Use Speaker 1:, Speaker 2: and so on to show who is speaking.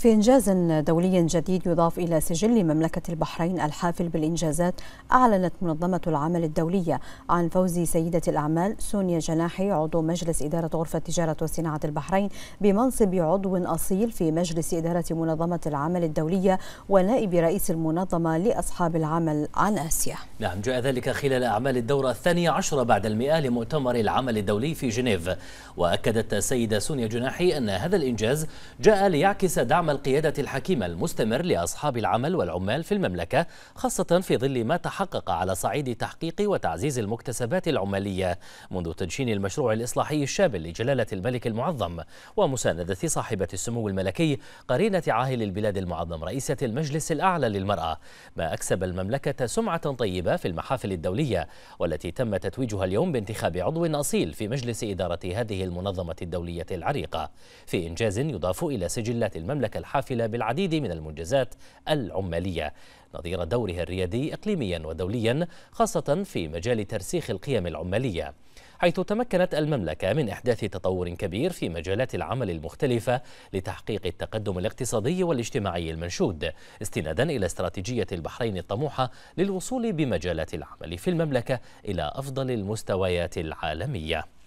Speaker 1: في إنجاز دولي جديد يضاف إلى سجل مملكة البحرين الحافل بالإنجازات أعلنت منظمة العمل الدولية عن فوز سيدة الأعمال سونيا جناحي عضو مجلس إدارة غرفة تجارة وصناعة البحرين بمنصب عضو أصيل في مجلس إدارة منظمة العمل الدولية ونائب رئيس المنظمة لأصحاب العمل عن آسيا
Speaker 2: نعم جاء ذلك خلال أعمال الدورة الثانية عشرة بعد المئة لمؤتمر العمل الدولي في جنيف وأكدت السيدة سونيا جناحي أن هذا الإنجاز جاء ليعكس دعم القيادة الحكيمة المستمر لأصحاب العمل والعمال في المملكة خاصة في ظل ما تحقق على صعيد تحقيق وتعزيز المكتسبات العمالية منذ تدشين المشروع الإصلاحي الشامل لجلالة الملك المعظم ومساندة صاحبة السمو الملكي قرينة عاهل البلاد المعظم رئيسة المجلس الأعلى للمرأة ما أكسب المملكة سمعة طيبة في المحافل الدولية والتي تم تتويجها اليوم بانتخاب عضو أصيل في مجلس إدارة هذه المنظمة الدولية العريقة في إنجاز يضاف إلى سجلات المملكة الحافلة بالعديد من المنجزات العمالية نظير دورها الريادي إقليميا ودوليا خاصة في مجال ترسيخ القيم العمالية حيث تمكنت المملكة من إحداث تطور كبير في مجالات العمل المختلفة لتحقيق التقدم الاقتصادي والاجتماعي المنشود استنادا إلى استراتيجية البحرين الطموحة للوصول بمجالات العمل في المملكة إلى أفضل المستويات
Speaker 1: العالمية